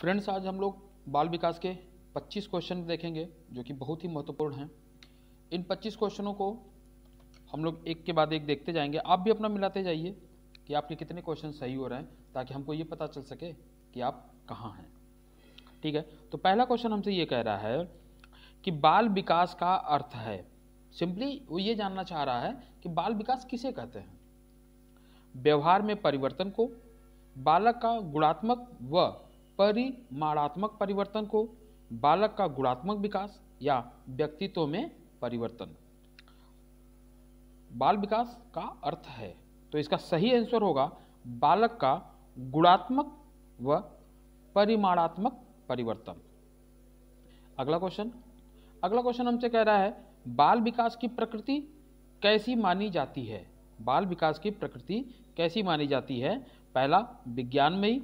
friends आज हम लोग बाल विकास के 25 क्वेश्चन देखेंगे जो कि बहुत ही महत्वपूर्ण हैं इन 25 क्वेश्चनों को हम लोग एक के बाद एक देखते जाएंगे आप भी अपना मिलाते जाइए कि आपके कितने क्वेश्चन सही हो रहे हैं ताकि हमको ये पता चल सके कि आप कहाँ हैं ठीक है तो पहला क्वेश्चन हमसे ये कह रहा है कि बाल विकास का अर्थ है सिंपली वो ये जानना चाह रहा है कि बाल विकास किसे कहते हैं व्यवहार में परिवर्तन को बालक का गुणात्मक व परिमाणात्मक परिवर्तन को बालक का गुणात्मक विकास या व्यक्तित्व में परिवर्तन बाल विकास का अर्थ है तो इसका सही आंसर होगा बालक का गुणात्मक व परिमाणात्मक परिवर्तन अगला क्वेश्चन अगला क्वेश्चन हमसे कह रहा है बाल विकास की प्रकृति कैसी मानी जाती है बाल विकास की प्रकृति कैसी मानी जाती है पहला विज्ञानमयी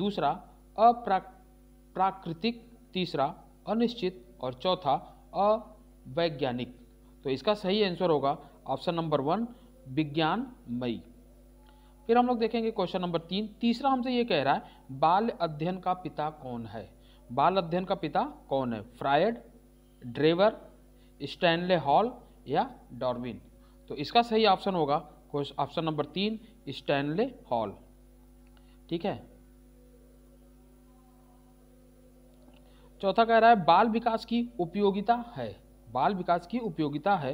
दूसरा अप्राकृतिक तीसरा अनिश्चित और चौथा अवैज्ञानिक तो इसका सही आंसर होगा ऑप्शन नंबर वन विज्ञानमयी फिर हम लोग देखेंगे क्वेश्चन नंबर तीन तीसरा हमसे ये कह रहा है बाल अध्ययन का पिता कौन है बाल अध्ययन का पिता कौन है फ्रायड ड्रेवर स्टैनले हॉल या डॉर्विन तो इसका सही ऑप्शन होगा ऑप्शन नंबर तीन स्टैनले हॉल ठीक है चौथा कह रहा है बाल विकास की उपयोगिता है बाल विकास की उपयोगिता है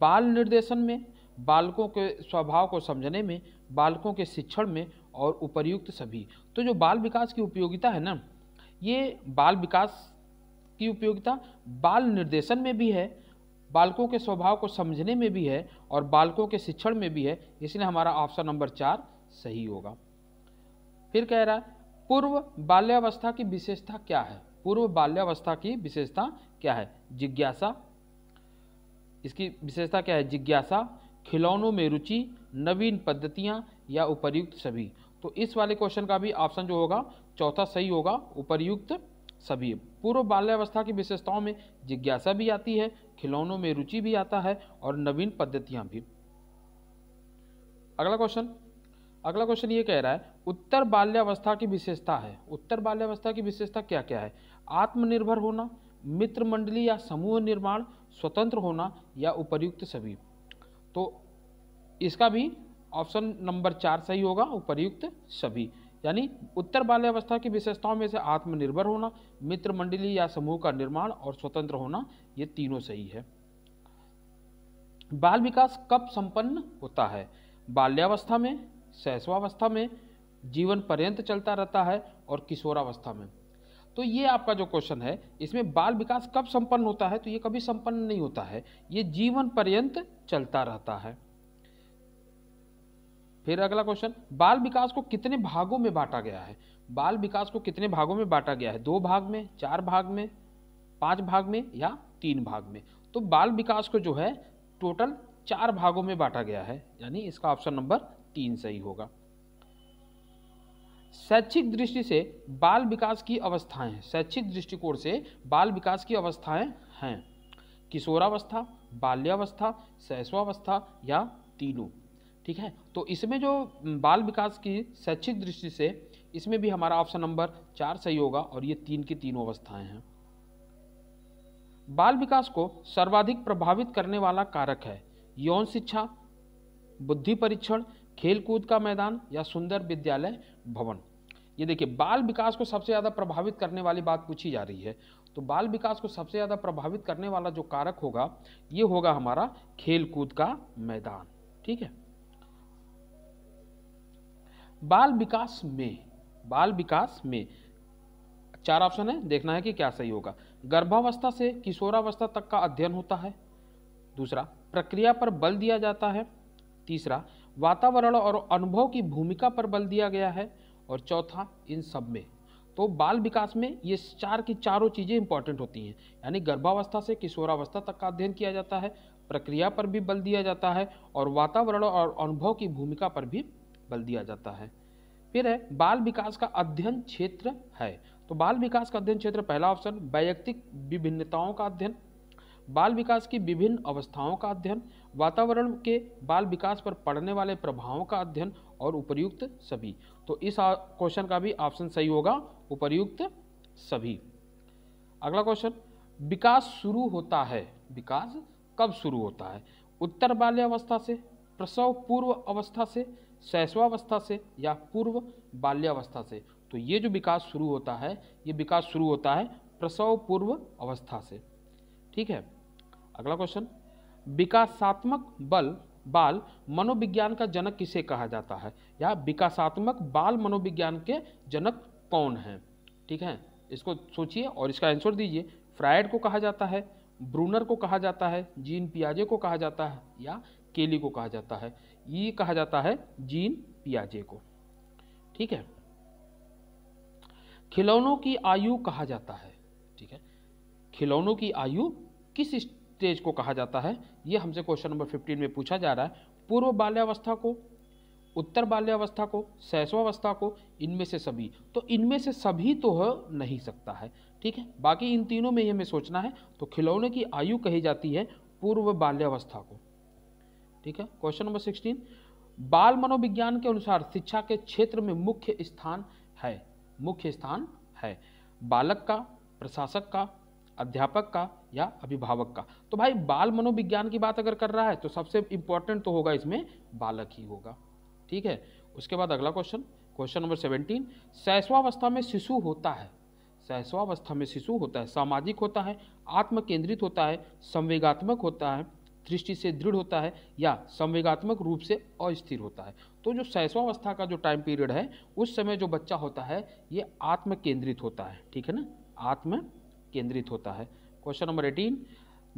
बाल निर्देशन में बालकों के स्वभाव को समझने में बालकों के शिक्षण में और उपर्युक्त सभी तो जो बाल विकास की उपयोगिता है ना ये बाल विकास की उपयोगिता बाल निर्देशन में भी है बालकों के स्वभाव को समझने में भी है और बालकों के शिक्षण में भी है इसलिए हमारा ऑप्शन नंबर चार सही होगा फिर कह रहा है पूर्व बाल्यावस्था की विशेषता क्या है पूर्व बाल्यावस्था की विशेषता क्या है जिज्ञासा इसकी विशेषता क्या है जिज्ञासा खिलौनों में रुचि नवीन पद्धतियाँ या उपरयुक्त सभी तो इस वाले क्वेश्चन का भी ऑप्शन जो होगा चौथा सही होगा उपरयुक्त सभी पूर्व बाल्यावस्था की विशेषताओं में जिज्ञासा भी आती है खिलौनों में रुचि भी आता है और नवीन पद्धतियाँ भी अगला क्वेश्चन अगला क्वेश्चन ये कह रहा है उत्तर बाल्यावस्था की विशेषता है उत्तर बाल्यावस्था की विशेषता क्या क्या है आत्मनिर्भर होना मित्र मंडली या समूह निर्माण स्वतंत्र होना या उपयुक्त सभी तो इसका भी ऑप्शन नंबर चार सही होगा उपयुक्त सभी यानी उत्तर बाल्यावस्था की विशेषताओं में से आत्मनिर्भर होना मित्र मंडली या समूह का निर्माण और स्वतंत्र होना ये तीनों सही है बाल विकास कब संपन्न होता है बाल्यावस्था में शैशवावस्था में जीवन पर्यंत चलता रहता है और किशोरावस्था में तो ये आपका जो क्वेश्चन है इसमें बाल विकास कब संपन्न होता है तो ये कभी संपन्न नहीं होता है ये जीवन पर्यंत चलता रहता है फिर अगला क्वेश्चन बाल विकास को कितने भागों में बांटा गया है बाल विकास को कितने भागों में बांटा गया है दो भाग में चार भाग में पांच भाग में या तीन भाग में तो बाल विकास को जो है टोटल चार भागों में बांटा गया है यानी इसका ऑप्शन नंबर तीन सही होगा शैक्षिक दृष्टि से बाल विकास की अवस्थाएं हैं शैक्षिक दृष्टिकोण से बाल विकास की अवस्थाएं हैं किशोरावस्था बाल्यावस्था शैशवावस्था या तीनों ठीक है तो इसमें जो बाल विकास की शैक्षिक दृष्टि से इसमें भी हमारा ऑप्शन नंबर चार सही होगा और ये तीन की तीनों अवस्थाएं हैं बाल विकास को सर्वाधिक प्रभावित करने वाला कारक है यौन शिक्षा बुद्धि परीक्षण खेलकूद का मैदान या सुंदर विद्यालय भवन ये देखिए बाल विकास को सबसे ज़्यादा प्रभावित करने वाली बात पूछी जा रही है तो बाल विकास को सबसे ज़्यादा प्रभावित करने वाला जो कारक होगा ये होगा हमारा खेलकूद का मैदान ठीक है बाल विकास में बाल विकास में चार ऑप्शन है देखना है कि क्या सही होगा गर्भावस्था से किशोरावस्था तक का अध्ययन होता है दूसरा प्रक्रिया पर बल दिया जाता है तीसरा वातावरण और अनुभव की भूमिका पर बल दिया गया है और चौथा इन सब में तो बाल विकास में ये चार की चारों चीज़ें इंपॉर्टेंट होती हैं यानी गर्भावस्था से किशोरावस्था तक का अध्ययन किया जाता है प्रक्रिया पर भी बल दिया जाता है और वातावरण और अनुभव की भूमिका पर भी बल दिया जाता है फिर है बाल विकास का अध्ययन क्षेत्र है तो बाल विकास का अध्ययन क्षेत्र पहला ऑप्शन वैयक्तिक विभिन्नताओं का अध्ययन बाल विकास की विभिन्न अवस्थाओं का अध्ययन वातावरण के बाल विकास पर पड़ने वाले प्रभावों का अध्ययन और उपयुक्त सभी तो इस क्वेश्चन का भी ऑप्शन सही होगा उपयुक्त सभी अगला क्वेश्चन विकास शुरू होता है विकास कब शुरू होता है उत्तर बाल्यावस्था से प्रसव पूर्व अवस्था से शैशवावस्था से या पूर्व बाल्यावस्था से तो ये जो विकास शुरू होता है ये विकास शुरू होता है प्रसव पूर्व अवस्था से ठीक है अगला क्वेश्चन विकासात्मक बल बाल मनोविज्ञान का जनक किसे कहा जाता है या विकासात्मक बाल मनोविज्ञान के जनक कौन है ठीक है इसको सोचिए और इसका आंसर दीजिए फ्रायड को कहा जाता है ब्रूनर को कहा जाता है जीन पियाजे को कहा जाता है या केली को कहा जाता है ये कहा जाता है जीन पियाजे को ठीक है खिलौनों की आयु कहा जाता है ठीक है खिलौनों की आयु किस स्टेज को कहा जाता है ये हमसे क्वेश्चन नंबर फिफ्टीन में पूछा जा रहा है पूर्व बाल्यावस्था को उत्तर बाल्यावस्था को शैशवावस्था को इनमें से सभी तो इनमें से सभी तो हो नहीं सकता है ठीक है बाकी इन तीनों में ही हमें सोचना है तो खिलौने की आयु कही जाती है पूर्व बाल्यावस्था को ठीक है क्वेश्चन नंबर सिक्सटीन बाल मनोविज्ञान के अनुसार शिक्षा के क्षेत्र में मुख्य स्थान है मुख्य स्थान है बालक का प्रशासक का अध्यापक का या अभिभावक का तो भाई बाल मनोविज्ञान की बात अगर कर रहा है तो सबसे इंपॉर्टेंट तो होगा इसमें बालक ही होगा ठीक है उसके बाद अगला क्वेश्चन क्वेश्चन नंबर सेवेंटीन शैशवावस्था में शिशु होता है सहसवावस्था में शिशु होता है सामाजिक होता है आत्म केंद्रित होता है संवेगात्मक होता है दृष्टि से दृढ़ होता है या संवेगात्मक रूप से अस्थिर होता है तो जो सहसवावस्था का जो टाइम पीरियड है उस समय जो बच्चा होता है ये आत्म केंद्रित होता है ठीक है ना आत्म केंद्रित होता है क्वेश्चन नंबर एटीन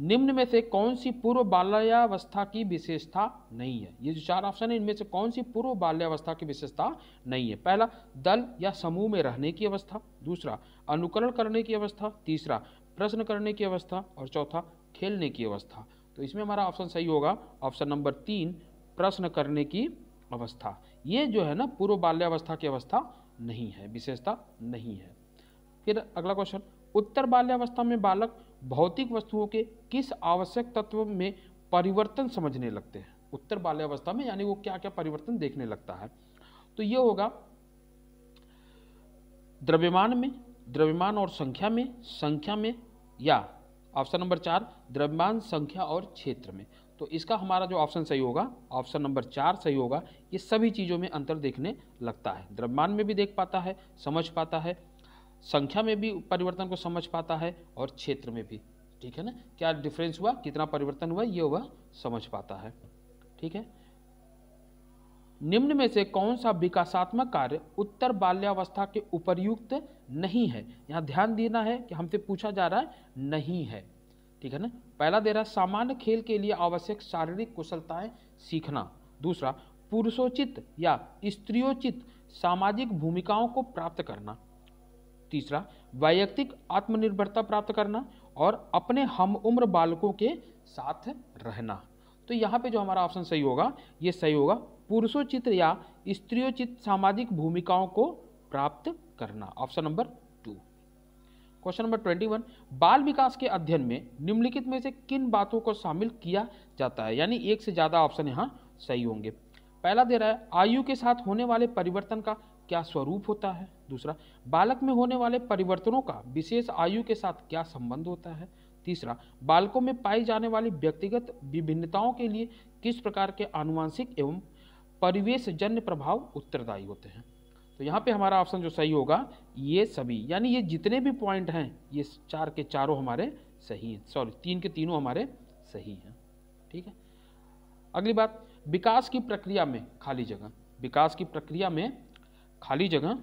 निम्न में से कौन सी पूर्व बाल्यावस्था की विशेषता नहीं है ये जो चार ऑप्शन है इनमें से कौन सी पूर्व बाल्यावस्था की विशेषता नहीं है पहला दल या समूह में रहने की अवस्था दूसरा अनुकरण करने की अवस्था तीसरा प्रश्न करने की अवस्था और चौथा खेलने की अवस्था तो इसमें हमारा ऑप्शन सही होगा ऑप्शन नंबर तीन प्रश्न करने की अवस्था ये जो है ना पूर्व बाल्यावस्था की अवस्था नहीं है विशेषता नहीं है फिर अगला क्वेश्चन उत्तर बाल्यावस्था में बालक भौतिक वस्तुओं के किस आवश्यक तत्व में परिवर्तन समझने लगते हैं उत्तर बाल्यावस्था में यानी वो क्या क्या परिवर्तन देखने लगता है तो ये होगा द्रव्यमान में द्रव्यमान और संख्या में संख्या में या ऑप्शन नंबर चार द्रव्यमान संख्या और क्षेत्र में तो इसका हमारा जो ऑप्शन सही होगा ऑप्शन नंबर चार सही होगा ये सभी चीज़ों में अंतर देखने लगता है द्रव्यमान में भी देख पाता है समझ पाता है संख्या में भी परिवर्तन को समझ पाता है और क्षेत्र में भी ठीक है ना क्या डिफरेंस हुआ कितना परिवर्तन हुआ ये वह समझ पाता है ठीक है निम्न में से कौन सा विकासात्मक कार्य उत्तर बाल्यावस्था के उपरयुक्त नहीं है यहाँ ध्यान देना है कि हमसे पूछा जा रहा है नहीं है ठीक है ना पहला दे रहा है सामान्य खेल के लिए आवश्यक शारीरिक कुशलताएं सीखना दूसरा पुरुषोचित या स्त्रियोचित सामाजिक भूमिकाओं को प्राप्त करना तीसरा वैयक्तिक आत्मनिर्भरता प्राप्त करना और अपने हम उम्र बालकों के साथ रहना तो यहाँ पे जो हमारा ऑप्शन सही होगा ये सही होगा पुरुषोचित या स्त्रियोचित सामाजिक भूमिकाओं को प्राप्त करना option number two question number twenty one बाल विकास के अध्ययन में निम्नलिखित में से किन बातों को शामिल किया जाता है यानी एक से ज़्यादा ऑप्शन यहाँ सही होंगे पहला दे रहा है आयु के साथ होने वाले परिवर्तन का क्या स्वरूप होता है दूसरा बालक में होने वाले परिवर्तनों का विशेष आयु के साथ क्या संबंध होता है तीसरा बालकों में पाई जाने वाली व्यक्तिगत विभिन्नताओं के लिए किस प्रकार के आनुवांशिक एवं परिवेश जन्य प्रभाव उत्तरदायी होते हैं तो यहाँ पे हमारा ऑप्शन जो सही होगा ये सभी यानी ये जितने भी पॉइंट हैं ये चार के चारों हमारे सही हैं सॉरी तीन के तीनों हमारे सही हैं ठीक है अगली बात विकास की प्रक्रिया में खाली जगह विकास की प्रक्रिया में खाली जगह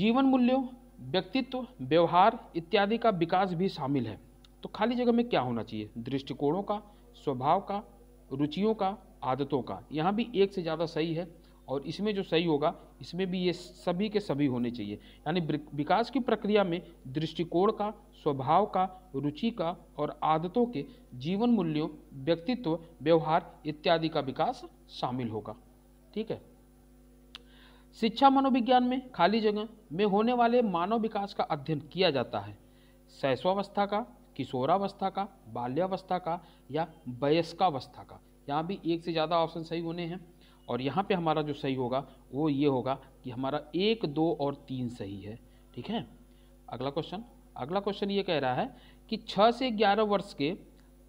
जीवन मूल्यों व्यक्तित्व व्यवहार इत्यादि का विकास भी शामिल है तो खाली जगह में क्या होना चाहिए दृष्टिकोणों का स्वभाव का रुचियों का आदतों का यहाँ भी एक से ज़्यादा सही है और इसमें जो सही होगा इसमें भी ये सभी के सभी होने चाहिए यानी विकास की प्रक्रिया में दृष्टिकोण का स्वभाव का रुचि का और आदतों के जीवन मूल्यों व्यक्तित्व व्यवहार इत्यादि का विकास शामिल होगा ठीक है शिक्षा मनोविज्ञान में खाली जगह में होने वाले मानव विकास का अध्ययन किया जाता है शैशवावस्था का किशोरावस्था का बाल्यावस्था का या वयस्कावस्था का यहाँ भी एक से ज़्यादा ऑप्शन सही होने हैं और यहाँ पे हमारा जो सही होगा वो ये होगा कि हमारा एक दो और तीन सही है ठीक है अगला क्वेश्चन अगला क्वेश्चन ये कह रहा है कि छः से ग्यारह वर्ष के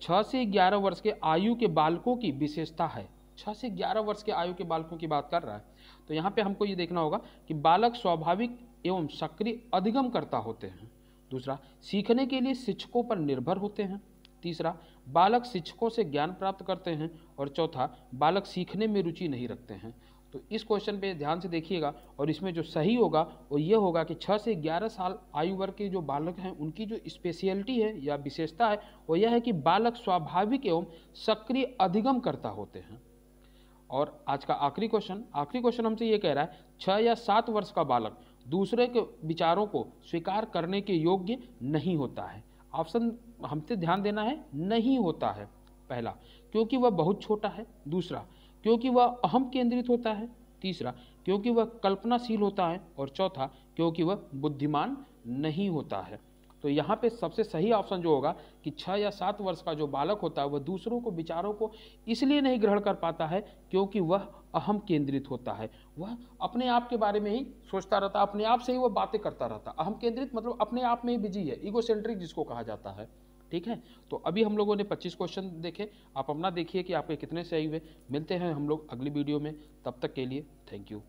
छः से ग्यारह वर्ष के आयु के बालकों की विशेषता है छः से ग्यारह वर्ष के आयु के बालकों की बात कर रहा है तो यहाँ पे हमको ये देखना होगा कि बालक स्वाभाविक एवं सक्रिय अधिगम करता होते हैं दूसरा सीखने के लिए शिक्षकों पर निर्भर होते हैं तीसरा बालक शिक्षकों से ज्ञान प्राप्त करते हैं और चौथा बालक सीखने में रुचि नहीं रखते हैं तो इस क्वेश्चन पे ध्यान से देखिएगा और इसमें जो सही होगा वो ये होगा कि छः से ग्यारह साल आयु वर्ग के जो बालक हैं उनकी जो स्पेशलिटी है या विशेषता है वो यह है कि बालक स्वाभाविक एवं सक्रिय अधिगम करता होते हैं और आज का आखिरी क्वेश्चन आखिरी क्वेश्चन हमसे ये कह रहा है छः या सात वर्ष का बालक दूसरे के विचारों को स्वीकार करने के योग्य नहीं होता है ऑप्शन हमसे ध्यान देना है नहीं होता है पहला क्योंकि वह बहुत छोटा है दूसरा क्योंकि वह अहम केंद्रित होता है तीसरा क्योंकि वह कल्पनाशील होता है और चौथा क्योंकि वह बुद्धिमान नहीं होता है तो यहाँ पे सबसे सही ऑप्शन जो होगा कि छः या सात वर्ष का जो बालक होता है वह दूसरों को विचारों को इसलिए नहीं ग्रहण कर पाता है क्योंकि वह अहम केंद्रित होता है वह अपने आप के बारे में ही सोचता रहता अपने आप से ही वह बातें करता रहता अहम केंद्रित मतलब अपने आप में ही बिजी है ईगोसेंट्रिक जिसको कहा जाता है ठीक है तो अभी हम लोगों ने 25 क्वेश्चन देखे आप अपना देखिए कि आपके कितने सही हुए मिलते हैं हम लोग अगली वीडियो में तब तक के लिए थैंक यू